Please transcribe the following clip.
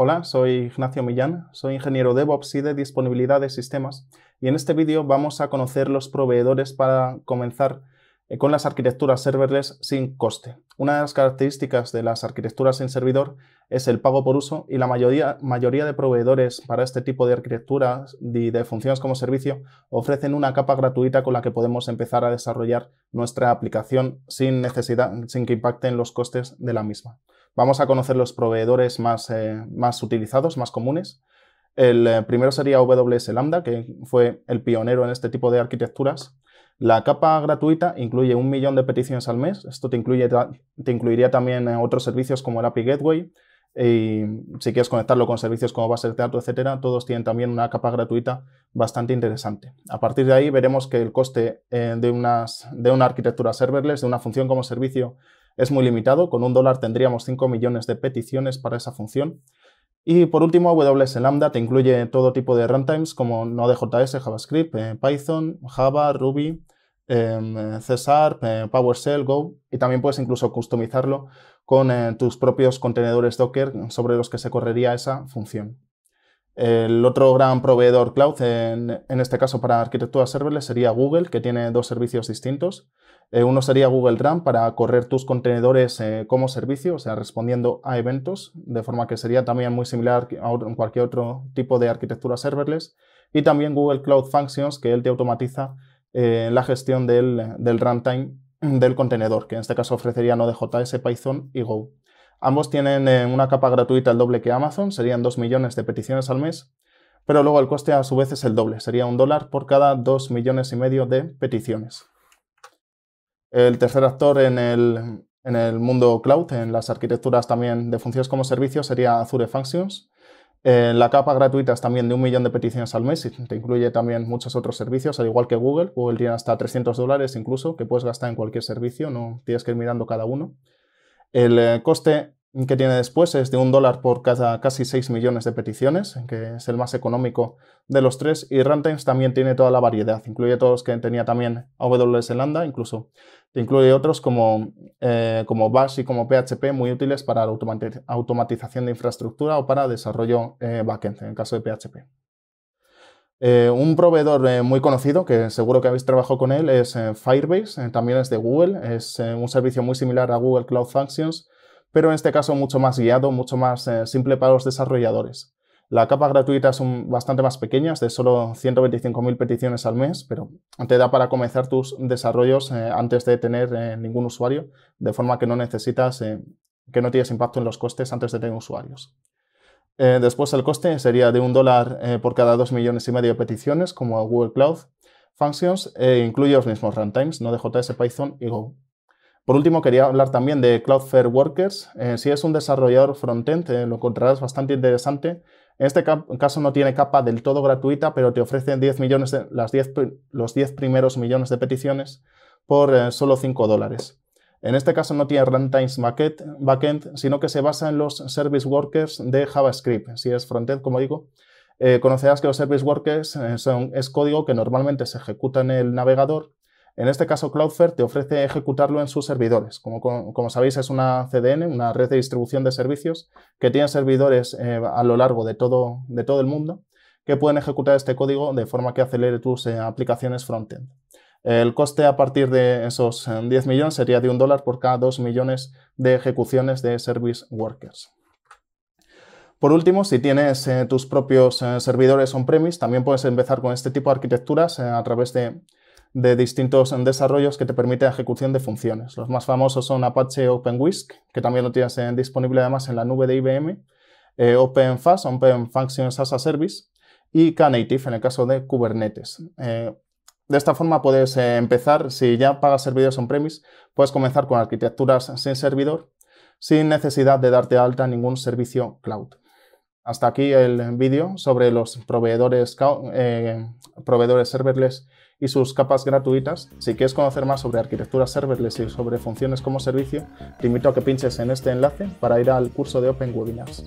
Hola, soy Ignacio Millán, soy ingeniero DevOps y de disponibilidad de sistemas y en este vídeo vamos a conocer los proveedores para comenzar eh, con las arquitecturas serverless sin coste. Una de las características de las arquitecturas sin servidor es el pago por uso y la mayoría, mayoría de proveedores para este tipo de arquitecturas y de funciones como servicio ofrecen una capa gratuita con la que podemos empezar a desarrollar nuestra aplicación sin necesidad, sin que impacten los costes de la misma. Vamos a conocer los proveedores más, eh, más utilizados, más comunes. El eh, primero sería AWS Lambda, que fue el pionero en este tipo de arquitecturas. La capa gratuita incluye un millón de peticiones al mes. Esto te, incluiría también eh, otros servicios como el API Gateway. Y si quieres conectarlo con servicios como Base de datos, etcétera, todos tienen también una capa gratuita bastante interesante. A partir de ahí veremos que el coste de, unas, de una arquitectura serverless, de una función como servicio es muy limitado. Con un dólar tendríamos 5 millones de peticiones para esa función. Y por último, AWS Lambda te incluye todo tipo de runtimes como Node.js, JavaScript, eh, Python, Java, Ruby, em, eh, C eh, PowerShell, Go. Y también puedes incluso customizarlo con tus propios contenedores Docker sobre los que se correría esa función. El otro gran proveedor cloud, en, este caso para arquitectura serverless, sería Google, que tiene dos servicios distintos. Eh, uno sería Google RAM para correr tus contenedores eh, como servicio, o sea, respondiendo a eventos, de forma que sería también muy similar a cualquier otro tipo de arquitectura serverless. Y también Google Cloud Functions, que él te automatiza eh, la gestión del, runtime del contenedor, que en este caso ofrecería Node.js, Python y Go. Ambos tienen eh, una capa gratuita el doble que Amazon, serían 2 millones de peticiones al mes, pero luego el coste a su vez es el doble, sería un dólar por cada 2 millones y medio de peticiones. El tercer actor en el, mundo cloud, en las arquitecturas también de funciones como servicio, sería Azure Functions. Eh, la capa gratuita es también de un millón de peticiones al mes y te incluye también muchos otros servicios, al igual que Google. Google tiene hasta 300 dólares incluso que puedes gastar en cualquier servicio, no tienes que ir mirando cada uno. El eh, coste que tiene después es de un dólar por cada casi 6 millones de peticiones, que es el más económico de los tres, y Runtimes también tiene toda la variedad, incluye todos los que tenía también AWS Lambda, incluso incluye otros como, eh, como Bash y como PHP muy útiles para la automatización de infraestructura o para desarrollo eh, backend, en el caso de PHP. Eh, un proveedor eh, muy conocido, que seguro que habéis trabajado con él, es eh, Firebase, también es de Google, es un servicio muy similar a Google Cloud Functions, pero en este caso mucho más guiado, mucho más simple para los desarrolladores. La capa gratuita es bastante más pequeña, de solo 125.000 peticiones al mes, pero te da para comenzar tus desarrollos antes de tener ningún usuario, de forma que no necesitas, que no tienes impacto en los costes antes de tener usuarios. Eh, después el coste sería de un dólar eh, por cada dos millones y medio de peticiones, como Google Cloud Functions, e incluye los mismos runtimes, no de JS, Python y Go. Por último, quería hablar también de Cloudflare Workers. Eh, si es un desarrollador frontend, lo encontrarás bastante interesante. En este caso no tiene capa del todo gratuita, pero te ofrecen millones los 10 primeros millones de peticiones por solo cinco dólares. En este caso no tiene runtime backend, sino que se basa en los service workers de JavaScript. Si es frontend, como digo, eh, conocerás que los service workers eh, son, es código que normalmente se ejecuta en el navegador. En este caso, Cloudflare te ofrece ejecutarlo en sus servidores. Como, sabéis, es una CDN, una red de distribución de servicios, que tiene servidores eh, a lo largo de todo, de todo el mundo que pueden ejecutar este código de forma que acelere tus aplicaciones frontend. El coste a partir de esos 10 eh, millones sería de un dólar por cada 2 millones de ejecuciones de service workers. Por último, si tienes eh, tus propios eh, servidores on-premise, también puedes empezar con este tipo de arquitecturas a través de, distintos desarrollos que te permiten ejecución de funciones. Los más famosos son Apache OpenWhisk, que también lo tienes disponible además en la nube de IBM, OpenFast, Open Functions as a Service, y Knative en el caso de Kubernetes. De esta forma puedes eh, empezar, si ya pagas servicios on-premise, puedes comenzar con arquitecturas sin servidor, sin necesidad de darte alta ningún servicio cloud. Hasta aquí el vídeo sobre los proveedores, eh, proveedores serverless y sus capas gratuitas. Si quieres conocer más sobre arquitecturas serverless y sobre funciones como servicio, te invito a que pinches en este enlace para ir al curso de Open Webinars.